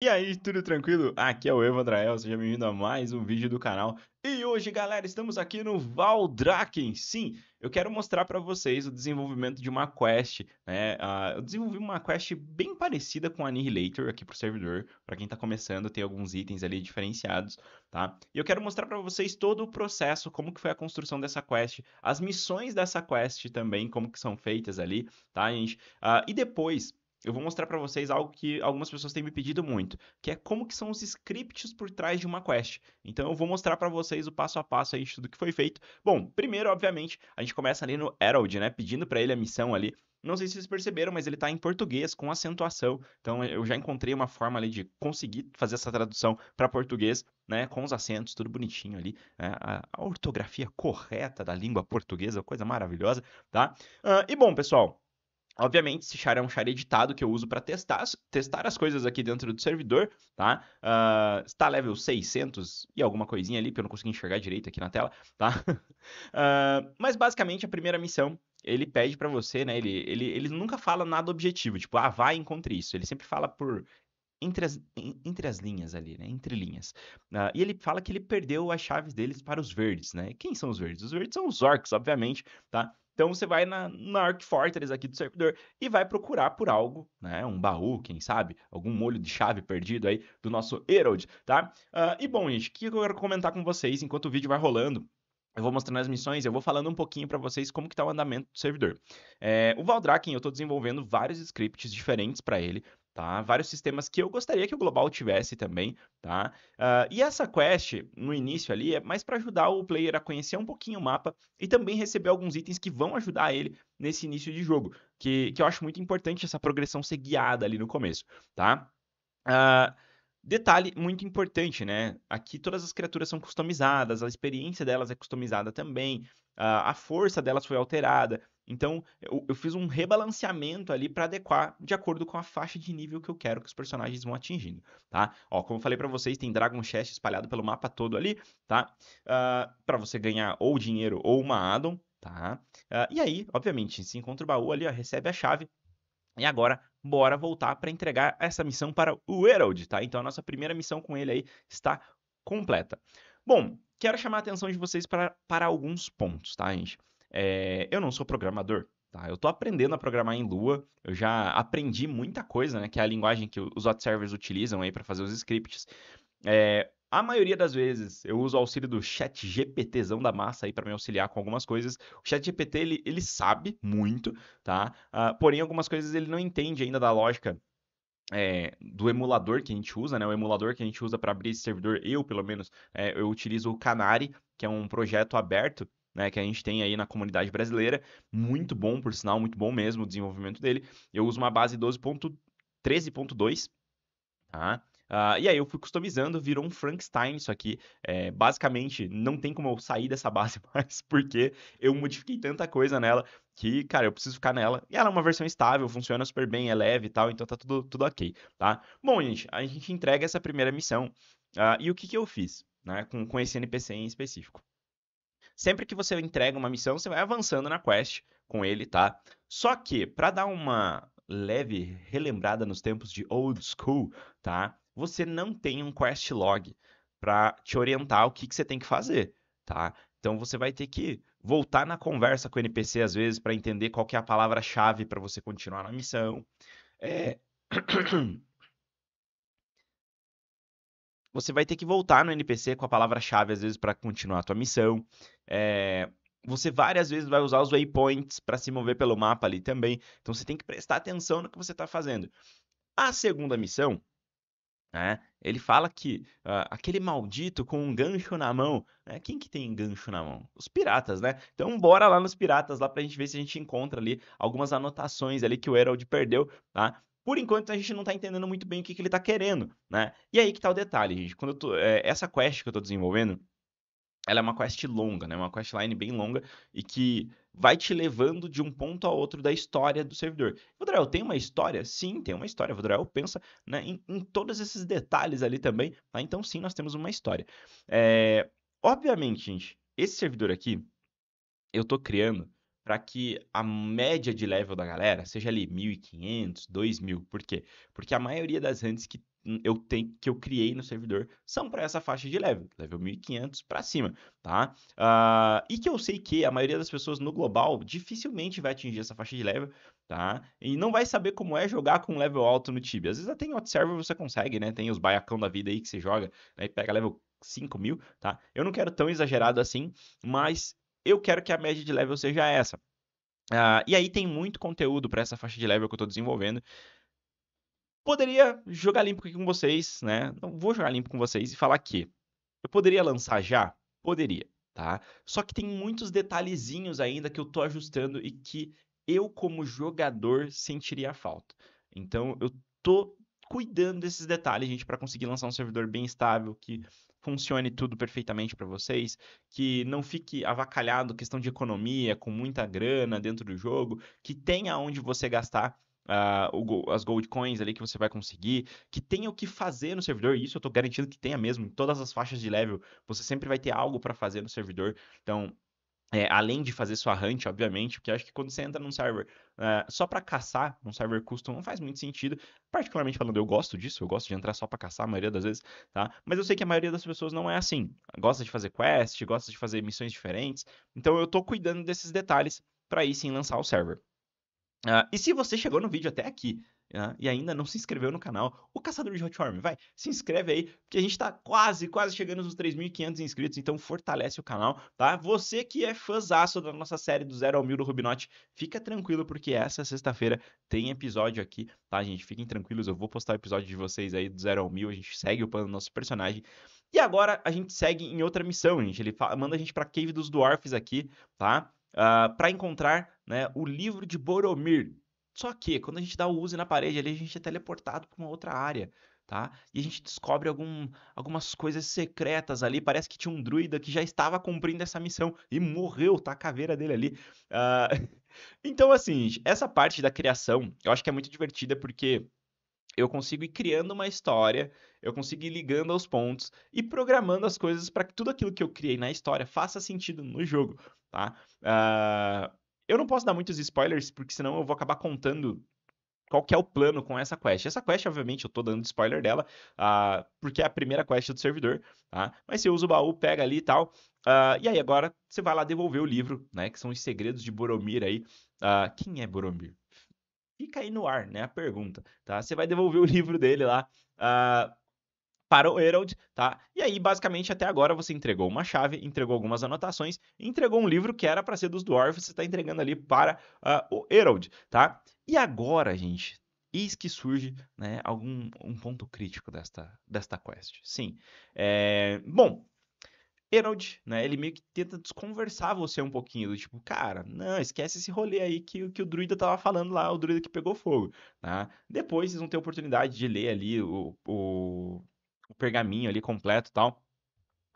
E aí, tudo tranquilo? Aqui é o Evo Andrael, seja bem-vindo a mais um vídeo do canal. E hoje, galera, estamos aqui no Valdraken. Sim, eu quero mostrar para vocês o desenvolvimento de uma quest, né? Uh, eu desenvolvi uma quest bem parecida com a Annihilator aqui pro servidor. Para quem tá começando, tem alguns itens ali diferenciados, tá? E eu quero mostrar para vocês todo o processo, como que foi a construção dessa quest, as missões dessa quest também, como que são feitas ali, tá, gente? Uh, e depois eu vou mostrar para vocês algo que algumas pessoas têm me pedido muito, que é como que são os scripts por trás de uma quest. Então eu vou mostrar para vocês o passo a passo aí de tudo que foi feito. Bom, primeiro, obviamente, a gente começa ali no Herald, né, pedindo para ele a missão ali. Não sei se vocês perceberam, mas ele está em português com acentuação. Então eu já encontrei uma forma ali de conseguir fazer essa tradução para português, né, com os acentos, tudo bonitinho ali, né, a, a, ortografia correta da língua portuguesa, coisa maravilhosa, tá? Uh, e bom, pessoal, Obviamente, esse char é um char editado que eu uso para testar, testar as coisas aqui dentro do servidor, tá? Uh, está level 600 e alguma coisinha ali, porque eu não consegui enxergar direito aqui na tela, tá? Uh, mas basicamente a primeira missão ele pede para você, né? Ele, ele, ele nunca fala nada objetivo, tipo, ah, vai encontre isso. Ele sempre fala por entre as, entre as linhas ali, né? Entre linhas. Uh, e ele fala que ele perdeu as chaves deles para os verdes, né? Quem são os verdes? Os verdes são os orcs, obviamente, tá? Então você vai na, na Arc Fortress aqui do servidor e vai procurar por algo, né? Um baú, quem sabe, algum molho de chave perdido aí do nosso Herald, tá? Uh, e bom, gente, o que eu quero comentar com vocês enquanto o vídeo vai rolando? Eu vou mostrando as missões, eu vou falando um pouquinho para vocês como que tá o andamento do servidor. É, o Valdraken, eu estou desenvolvendo vários scripts diferentes para ele, tá? Vários sistemas que eu gostaria que o global tivesse também, tá? Uh, e essa quest, no início ali, é mais para ajudar o player a conhecer um pouquinho o mapa e também receber alguns itens que vão ajudar ele nesse início de jogo, que, que eu acho muito importante essa progressão ser guiada ali no começo, tá? Uh, Detalhe muito importante, né? Aqui todas as criaturas são customizadas, a experiência delas é customizada também, ah, a força delas foi alterada. Então, eu, eu fiz um rebalanceamento ali para adequar de acordo com a faixa de nível que eu quero que os personagens vão atingindo, tá? Ó, como eu falei para vocês, tem Dragon Chest espalhado pelo mapa todo ali, tá? Uh, ah, para você ganhar ou dinheiro ou uma addon, tá? Uh, e aí, obviamente, se encontra o baú ali, ó, recebe a chave, e agora, bora voltar para entregar essa missão para o Herald, tá? Então a nossa primeira missão com ele aí está completa. Bom, quero chamar a atenção de vocês para alguns pontos, tá, gente? É, eu não sou programador, tá? Eu tô aprendendo a programar em Lua, eu já aprendi muita coisa, né? Que é a linguagem que os hot servers utilizam aí para fazer os scripts. É, a maioria das vezes eu uso o auxílio do chat GPTzão da massa aí para me auxiliar com algumas coisas. O chat GPT ele, ele sabe muito, tá? Uh, porém algumas coisas ele não entende ainda da lógica é, do emulador que a gente usa, né? O emulador que a gente usa para abrir esse servidor, eu pelo menos, é, eu utilizo o Canary, que é um projeto aberto né, que a gente tem aí na comunidade brasileira, muito bom, por sinal, muito bom mesmo o desenvolvimento dele. Eu uso uma base 12.13.2, tá? Uh, e aí eu fui customizando, virou um Frankenstein isso aqui. É, basicamente, não tem como eu sair dessa base mais, porque eu modifiquei tanta coisa nela que, cara, eu preciso ficar nela. E ela é uma versão estável, funciona super bem, é leve e tal, então tá tudo, tudo ok, tá? Bom, gente, a gente entrega essa primeira missão. Uh, e o que, que eu fiz, né, com, com esse NPC em específico? Sempre que você entrega uma missão, você vai avançando na quest com ele, tá? Só que, para dar uma leve relembrada nos tempos de old school, tá? Você não tem um quest log para te orientar o que, que você tem que fazer, tá? Então você vai ter que voltar na conversa com o NPC às vezes para entender qual é a palavra-chave para você continuar na missão. É... você vai ter que voltar no NPC com a palavra-chave, às vezes, para continuar a tua missão. É, você várias vezes vai usar os waypoints para se mover pelo mapa ali também. Então você tem que prestar atenção no que você está fazendo. A segunda missão, né, ele fala que uh, aquele maldito com um gancho na mão. Né, quem que tem gancho na mão? Os piratas, né? Então bora lá nos piratas lá para a gente ver se a gente encontra ali algumas anotações ali que o Herald perdeu, tá? por enquanto a gente não está entendendo muito bem o que, que ele está querendo, né? E aí que tá o detalhe, gente. Quando tô, é, essa quest que eu estou desenvolvendo, ela é uma quest longa, né? Uma questline bem longa e que vai te levando de um ponto a outro da história do servidor. Vodrael, tem uma história? Sim, tem uma história. Vodrael pensa né, em, em, todos esses detalhes ali também. Tá? Então, sim, nós temos uma história. É... Obviamente, gente, esse servidor aqui, eu estou criando para que a média de level da galera seja ali 1.500, 2.000. Por quê? Porque a maioria das hands que eu tenho que eu criei no servidor são para essa faixa de level, level 1500 para cima, tá? Uh, e que eu sei que a maioria das pessoas no global dificilmente vai atingir essa faixa de level, tá? E não vai saber como é jogar com level alto no Tibia. Às vezes até em outro server você consegue, né? Tem os baiacão da vida aí que você joga, né? E pega level 5.000, mil, tá? Eu não quero tão exagerado assim, mas eu quero que a média de level seja essa. Uh, e aí tem muito conteúdo para essa faixa de level que eu estou desenvolvendo. Poderia jogar limpo aqui com vocês, né? Não vou jogar limpo com vocês e falar que eu poderia lançar já? Poderia, tá? Só que tem muitos detalhezinhos ainda que eu estou ajustando e que eu, como jogador, sentiria falta. Então, eu tô cuidando desses detalhes, gente, para conseguir lançar um servidor bem estável, que funcione tudo perfeitamente para vocês, que não fique avacalhado questão de economia, com muita grana dentro do jogo, que tenha onde você gastar Uh, as gold coins ali que você vai conseguir, que tenha o que fazer no servidor, e isso eu estou garantindo que tenha mesmo, em todas as faixas de level, você sempre vai ter algo para fazer no servidor, então é, além de fazer sua hunt, obviamente, porque acho que quando você entra num server uh, só para caçar, num server custom, não faz muito sentido. Particularmente falando, eu gosto disso, eu gosto de entrar só para caçar a maioria das vezes, tá? Mas eu sei que a maioria das pessoas não é assim. Gosta de fazer quest, gosta de fazer missões diferentes. Então eu tô cuidando desses detalhes para ir sim lançar o server. Uh, e se você chegou no vídeo até aqui né, e ainda não se inscreveu no canal, o Caçador de Hotworm, vai, se inscreve aí, porque a gente está quase, quase chegando nos 3.500 inscritos, então fortalece o canal, tá? Você que é fãzaço da nossa série do Zero ao Mil do Rubinote, fica tranquilo, porque essa sexta-feira tem episódio aqui, tá, gente? Fiquem tranquilos, eu vou postar o episódio de vocês aí do Zero ao Mil, a gente segue o plano do nosso personagem. E agora a gente segue em outra missão, gente. Ele manda a gente pra Cave dos Dwarfs aqui, tá? Uh, ah, para encontrar né, o livro de Boromir, só que quando a gente dá o use na parede ali, a gente é teleportado para uma outra área. Tá? E a gente descobre algum, algumas coisas secretas ali. Parece que tinha um druida que já estava cumprindo essa missão e morreu, tá a caveira dele ali. Uh... então, assim, essa parte da criação eu acho que é muito divertida porque eu consigo ir criando uma história, eu consigo ir ligando aos pontos e programando as coisas para que tudo aquilo que eu criei na história faça sentido no jogo, tá? Uh... Eu não posso dar muitos spoilers, porque senão eu vou acabar contando qual que é o plano com essa quest. Essa quest, obviamente, eu tô dando spoiler dela, uh, porque é a primeira quest do servidor, tá? Mas você usa o baú, pega ali e tal. Uh, e aí agora você vai lá devolver o livro, né? Que são os segredos de Boromir aí. Uh, quem é Boromir? Fica aí no ar, né? A pergunta, tá? Você vai devolver o livro dele lá. Uh, para o Herald, tá? E aí, basicamente, até agora você entregou uma chave, entregou algumas anotações, entregou um livro que era para ser dos Dwarfs, você está entregando ali para uh, o Herald, tá? E agora, gente, eis que surge né, algum um ponto crítico desta, desta quest. Sim. É, bom, Herald, né? Ele meio que tenta desconversar você um pouquinho, do tipo, cara, não, esquece esse rolê aí que, que o druida tava falando lá, o druida que pegou fogo, tá? Depois vocês vão ter oportunidade de ler ali o, o o pergaminho ali completo e tal.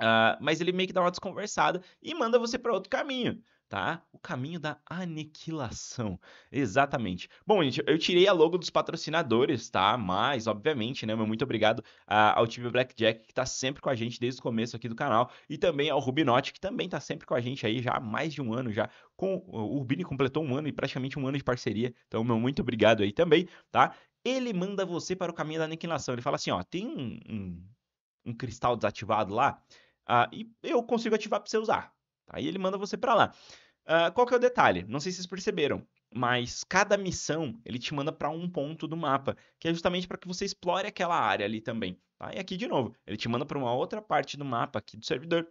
Uh, mas ele meio que dá uma desconversada e manda você para outro caminho, tá? O caminho da aniquilação. Exatamente. Bom, gente, eu tirei a logo dos patrocinadores, tá? Mas, obviamente, né? Meu muito obrigado uh, ao time Blackjack, que tá sempre com a gente desde o começo aqui do canal, e também ao Rubinote, que também tá sempre com a gente aí já há mais de um ano já. Com, o Rubini completou um ano e praticamente um ano de parceria. Então, meu muito obrigado aí também, tá? ele manda você para o caminho da aniquilação. Ele fala assim, ó, tem um, um, um cristal desativado lá, uh, e eu consigo ativar para você usar. Aí ele manda você para lá. Uh, qual que é o detalhe? Não sei se vocês perceberam, mas cada missão ele te manda para um ponto do mapa, que é justamente para que você explore aquela área ali também. Tá? E aqui de novo, ele te manda para uma outra parte do mapa aqui do servidor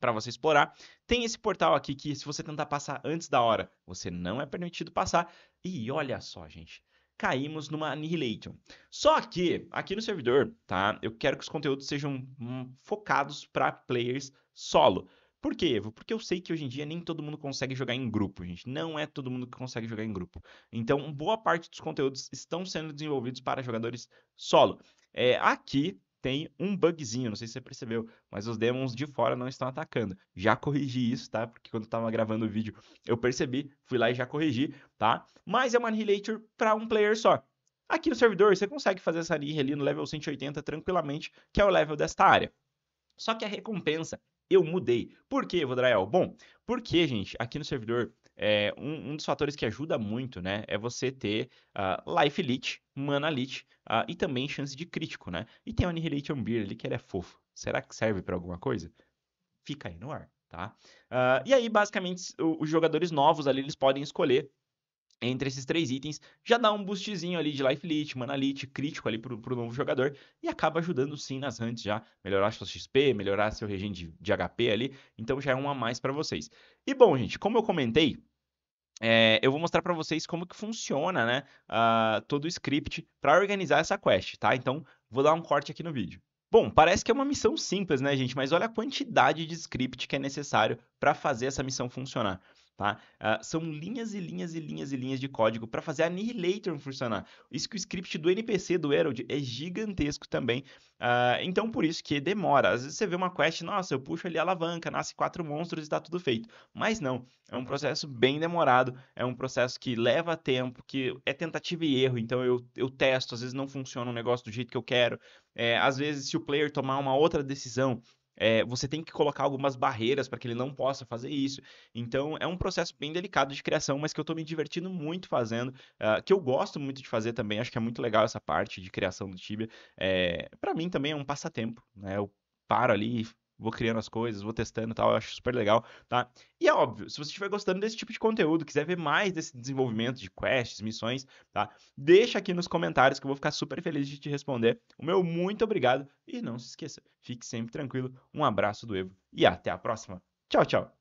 para você explorar. Tem esse portal aqui que se você tentar passar antes da hora, você não é permitido passar. E olha só, gente, caímos numa annihilation. Só que aqui no servidor, tá? Eu quero que os conteúdos sejam hum, focados para players solo. Por quê, Evo? Porque eu sei que hoje em dia nem todo mundo consegue jogar em grupo, gente. Não é todo mundo que consegue jogar em grupo. Então, boa parte dos conteúdos estão sendo desenvolvidos para jogadores solo. É, aqui tem um bugzinho, não sei se você percebeu, mas os demons de fora não estão atacando. Já corrigi isso, tá? Porque quando eu tava gravando o vídeo, eu percebi, fui lá e já corrigi, tá? Mas é uma annihilator para um player só. Aqui no servidor, você consegue fazer essa annihilator ali no level 180 tranquilamente, que é o level desta área. Só que a recompensa eu mudei. Por que, Vodrael? Bom, porque, gente, aqui no servidor é, um, um, dos fatores que ajuda muito, né, é você ter uh, Life Leech, Mana Leech uh, e também chance de crítico, né? E tem o Annihilation Beer ali que ele é fofo. Será que serve para alguma coisa? Fica aí no ar, tá? Uh, e aí, basicamente, os jogadores novos ali, eles podem escolher entre esses três itens, já dá um boostzinho ali de Life Lead, Mana Lead, crítico ali pro, pro novo jogador, e acaba ajudando sim nas hunts já, melhorar sua XP, melhorar seu regen de, de HP ali, então já é um a mais para vocês. E bom, gente, como eu comentei, é, eu vou mostrar para vocês como que funciona né, uh, todo o script para organizar essa quest, tá? Então, vou dar um corte aqui no vídeo. Bom, parece que é uma missão simples, né, gente? Mas olha a quantidade de script que é necessário para fazer essa missão funcionar. Tá? Uh, são linhas e linhas e linhas e linhas de código para fazer a Annihilator funcionar. Isso que o script do NPC do Herald é gigantesco também. Uh, então, por isso que demora. Às vezes você vê uma quest, nossa, eu puxo ali a alavanca, nasce quatro monstros e está tudo feito. Mas não, é um processo bem demorado, é um processo que leva tempo, que é tentativa e erro. Então, eu, eu testo, às vezes não funciona um negócio do jeito que eu quero. É, às vezes, se o player tomar uma outra decisão, é, você tem que colocar algumas barreiras para que ele não possa fazer isso. Então, é um processo bem delicado de criação, mas que eu estou me divertindo muito fazendo, uh, que eu gosto muito de fazer também. Acho que é muito legal essa parte de criação do Tibia. É, eh, para mim também é um passatempo, né? Eu paro ali vou criando as coisas, vou testando e tal, eu acho super legal, tá? E é óbvio, se você estiver gostando desse tipo de conteúdo, quiser ver mais desse desenvolvimento de quests, missões, tá? Deixa aqui nos comentários que eu vou ficar super feliz de te responder. O meu muito obrigado e não se esqueça, fique sempre tranquilo. Um abraço do Evo e até a próxima. Tchau, tchau.